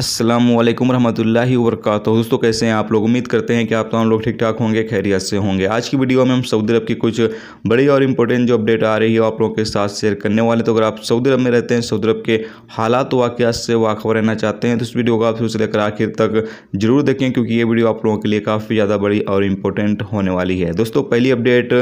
असलम वरहमतुल्लाहि वरक दोस्तों कैसे हैं आप लोग उम्मीद करते हैं कि आप तमाम लोग ठीक ठाक होंगे खैरियत से होंगे आज की वीडियो में हम सऊदी अरब की कुछ बड़ी और इम्पोर्टेंट जो अपडेट आ रही है आप लोगों के साथ शेयर करने वाले तो अगर आप सऊदी अरब में रहते हैं सऊदी अरब के हालात वाक़ात से वाकफ़ रहना चाहते हैं तो इस वीडियो को आप शुरू से लेकर आखिर तक जरूर देखें क्योंकि ये वीडियो आप लोगों के लिए काफ़ी ज़्यादा बड़ी और इम्पोर्टेंट होने वाली है दोस्तों पहली अपडेट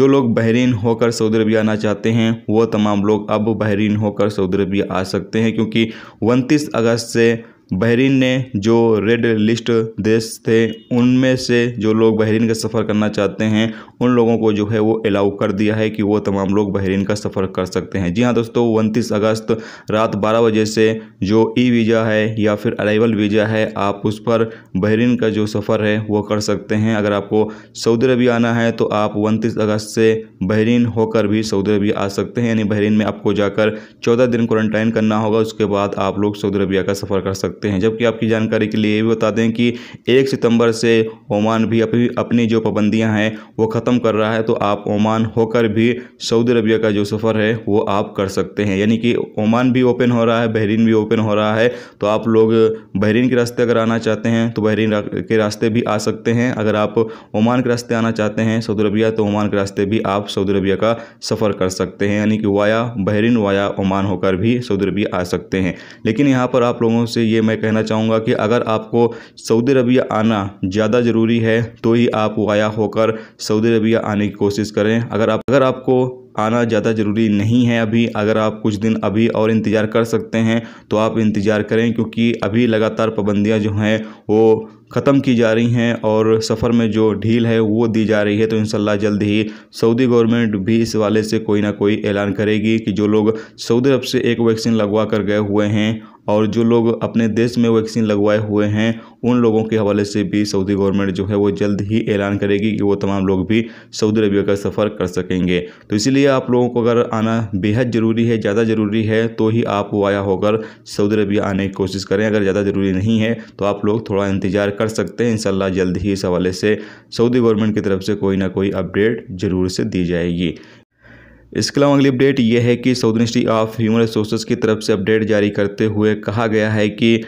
जो लोग बहरीन होकर सऊदी अरबिया आना चाहते हैं वो तमाम लोग अब बहरीन होकर सऊदी अरबिया आ सकते हैं क्योंकि उनतीस अगस्त से बहरीन ने जो रेड लिस्ट देश थे उनमें से जो लोग बहरीन का सफ़र करना चाहते हैं उन लोगों को जो है वो अलाउ कर दिया है कि वो तमाम लोग बहरीन का सफ़र कर सकते हैं जी हाँ दोस्तों उनतीस अगस्त रात बारह बजे से जो ई वीज़ा है या फिर अराइवल वीज़ा है आप उस पर बहरीन का जो सफ़र है वो कर सकते हैं अगर आपको सऊदी अरबिया आना है तो आप उनतीस अगस्त से बहरीन होकर भी सऊदी अरबिया आ सकते हैं यानी बहरीन में आपको जाकर चौदह दिन क्वारंटाइन करना होगा उसके बाद आप लोग सऊदी अरबिया का सफ़र कर सकते सकते हैं जबकि आपकी जानकारी के लिए ये भी बता दें कि एक सितंबर से ओमान भी अपनी अपनी जो पाबंदियां हैं वो ख़त्म कर रहा है तो आप ओमान होकर भी सऊदी अरबिया का जो सफ़र है वो आप कर सकते हैं यानी कि ओमान भी ओपन हो रहा है बहरीन भी ओपन हो रहा है तो आप लोग बहरीन के रास्ते अगर आना चाहते हैं तो बहरीन के रास्ते भी आ सकते हैं अगर आप ओमान के रास्ते आना चाहते हैं सऊदी अरबिया तो ओमान के रास्ते भी आप सऊदी अरबिया का सफ़र कर सकते हैं यानी कि वाया बहरीन वाया ओमान होकर भी सऊदी अरबिया आ सकते हैं लेकिन यहाँ पर आप लोगों से ये मैं कहना चाहूँगा कि अगर आपको सऊदी अरबिया आना ज़्यादा ज़रूरी है तो ही आप वाया होकर सऊदी अरबिया आने की कोशिश करें अगर आप अगर आपको आना ज़्यादा ज़रूरी नहीं है अभी अगर आप कुछ दिन अभी और इंतज़ार कर सकते हैं तो आप इंतज़ार करें क्योंकि अभी लगातार पाबंदियाँ जो हैं वो ख़त्म की जा रही हैं और सफ़र में जो ढील है वो दी जा रही है तो इन जल्द ही सऊदी गवर्नमेंट भी इस वाले से कोई ना कोई ऐलान करेगी कि जो लोग सऊदी अरब से एक वैक्सीन लगवा कर गए हुए हैं और जो लोग अपने देश में वैक्सीन लगवाए हुए हैं उन लोगों के हवाले से भी सऊदी गवर्नमेंट जो है वो जल्द ही ऐलान करेगी कि वो तमाम लोग भी सऊदी अरबिया का सफ़र कर सकेंगे तो इसीलिए आप लोगों को अगर आना बेहद ज़रूरी है ज़्यादा ज़रूरी है तो ही आप वाया होकर सऊदी अरबिया आने की कोशिश करें अगर ज़्यादा ज़रूरी नहीं है तो आप लोग थोड़ा इंतज़ार कर सकते हैं इन जल्द ही इस हवाले से सऊदी गवर्नमेंट की तरफ से कोई ना कोई अपडेट ज़रूर से दी जाएगी इसके अलावा अगली अपडेट यह है कि Saudi ministry of human resources की तरफ से अपडेट जारी करते हुए कहा गया है कि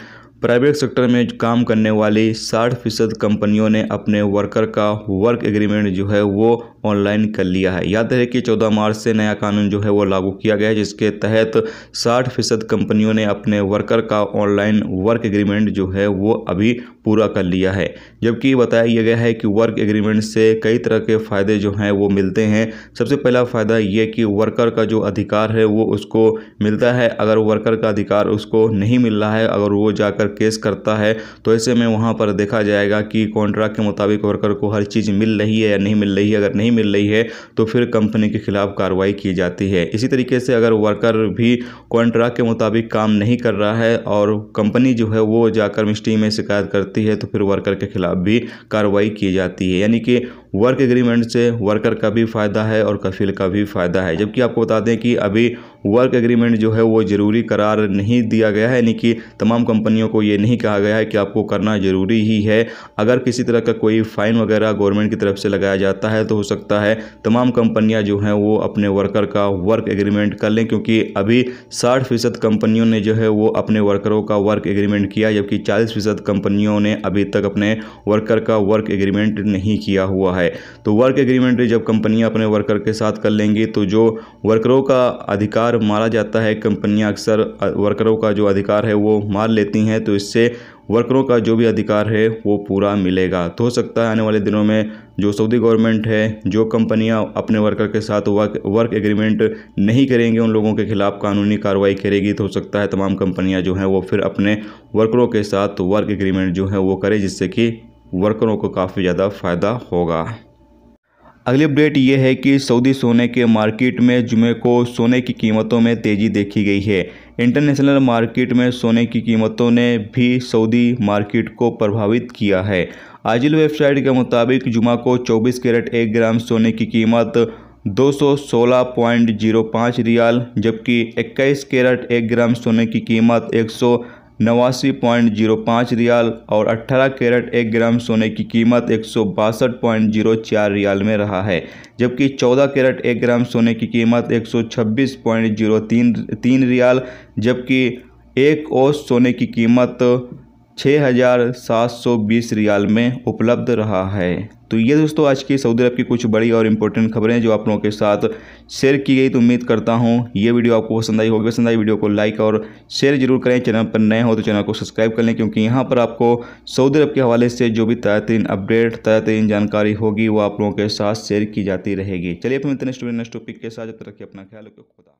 प्राइवेट सेक्टर में काम करने वाली साठ फीसद कंपनियों ने अपने वर्कर का वर्क एग्रीमेंट जो है वो ऑनलाइन कर लिया है याद रहे कि 14 मार्च से नया कानून जो है वो लागू किया गया है जिसके तहत 60 फीसद कंपनियों ने अपने वर्कर का ऑनलाइन वर्क एग्रीमेंट जो है वो अभी पूरा कर लिया है जबकि बताया गया है कि वर्क एग्रीमेंट से कई तरह के फ़ायदे जो हैं वो मिलते हैं सबसे पहला फ़ायदा ये कि वर्कर का जो अधिकार है वो उसको मिलता है अगर वर्कर का अधिकार उसको नहीं मिल रहा है अगर वो जाकर केस करता है तो ऐसे में वहाँ पर देखा जाएगा कि कॉन्ट्रैक्ट के मुताबिक वर्कर को हर चीज़ मिल रही है या नहीं मिल रही है अगर नहीं नहीं मिल रही है तो फिर कंपनी के खिलाफ कार्रवाई की जाती है इसी तरीके से अगर वर्कर भी कॉन्ट्रैक्ट के मुताबिक काम नहीं कर रहा है और कंपनी जो है वो जाकर मिस्ट्री में शिकायत करती है तो फिर वर्कर के खिलाफ भी कार्रवाई की जाती है यानी कि वर्क एग्रीमेंट से वर्कर का भी फ़ायदा है और कफिल का भी फ़ायदा है जबकि आपको बता दें कि अभी वर्क एग्रीमेंट जो है वो ज़रूरी करार नहीं दिया गया है यानी कि तमाम कंपनियों को ये नहीं कहा गया है कि आपको करना ज़रूरी ही है अगर किसी तरह का कोई फ़ाइन वगैरह गवर्नमेंट की तरफ से लगाया जाता है तो हो सकता है तमाम कंपनियाँ जो हैं वो अपने वर्कर का वर्क एग्रीमेंट कर लें क्योंकि अभी साठ फ़ीसद कंपनियों ने जो है वो अपने वर्करों का वर्क एग्रीमेंट किया जबकि चालीस फ़ीसद कंपनियों ने अभी तक अपने वर्कर का वर्क एग्रीमेंट नहीं किया हुआ है तो वर्क एग्रीमेंट जब कंपनियाँ अपने वर्कर के साथ कर लेंगी तो जो वर्करों का अधिकार अधिकार मारा जाता है कंपनियां अक्सर वर्करों का जो अधिकार है वो मार लेती हैं तो इससे वर्करों का जो भी अधिकार है वो पूरा मिलेगा तो हो सकता है आने वाले दिनों में जो सऊदी गवर्नमेंट है जो कंपनियां अपने वर्कर के साथ वर्क वर्क एग्रीमेंट नहीं करेंगे उन लोगों के खिलाफ कानूनी कार्रवाई करेगी तो हो सकता है तमाम कंपनियां जो हैं वो फिर अपने वर्करों के साथ वर्क एग्रीमेंट जो है वो करें जिससे कि वर्करों को काफ़ी ज़्यादा फ़ायदा होगा अगली अपडेट ये है कि सऊदी सोने के मार्केट में जुमे को सोने की कीमतों में तेज़ी देखी गई है इंटरनेशनल मार्केट में सोने की कीमतों ने भी सऊदी मार्केट को प्रभावित किया है आजिल वेबसाइट के मुताबिक जुमा को 24 कैरेट एक ग्राम सोने की कीमत 216.05 रियाल जबकि 21 कैरेट एक ग्राम सोने की कीमत एक नवासी पॉइंट जीरो पाँच रियाल और अट्ठारह कैरेट एक ग्राम सोने की कीमत एक सौ बासठ पॉइंट जीरो चार रियाल में रहा है जबकि चौदह कैरेट एक ग्राम सोने की कीमत एक सौ छब्बीस पॉइंट जीरो तीन तीन रियाल जबकि एक ओस सोने की कीमत छः हजार सात सौ बीस रियाल में उपलब्ध रहा है तो ये दोस्तों आज की सऊदी अरब की कुछ बड़ी और इंपॉर्टेंट खबरें जो आप लोगों के साथ शेयर की गई तो उम्मीद करता हूँ ये वीडियो आपको पसंद आई होगी पसंद आई वीडियो को लाइक और शेयर जरूर करें चैनल पर नए हो तो चैनल को सब्सक्राइब कर लें क्योंकि यहाँ पर आपको सऊदी अरब के हवाले से जो भी ताज़ा अपडेट ताज़ा जानकारी होगी वो आप लोगों के साथ शेयर की जाती रहेगी चलिए फिर नेक्स्ट टॉपिक के साथ जब तक रखिए अपना ख्याल रखिए खुदा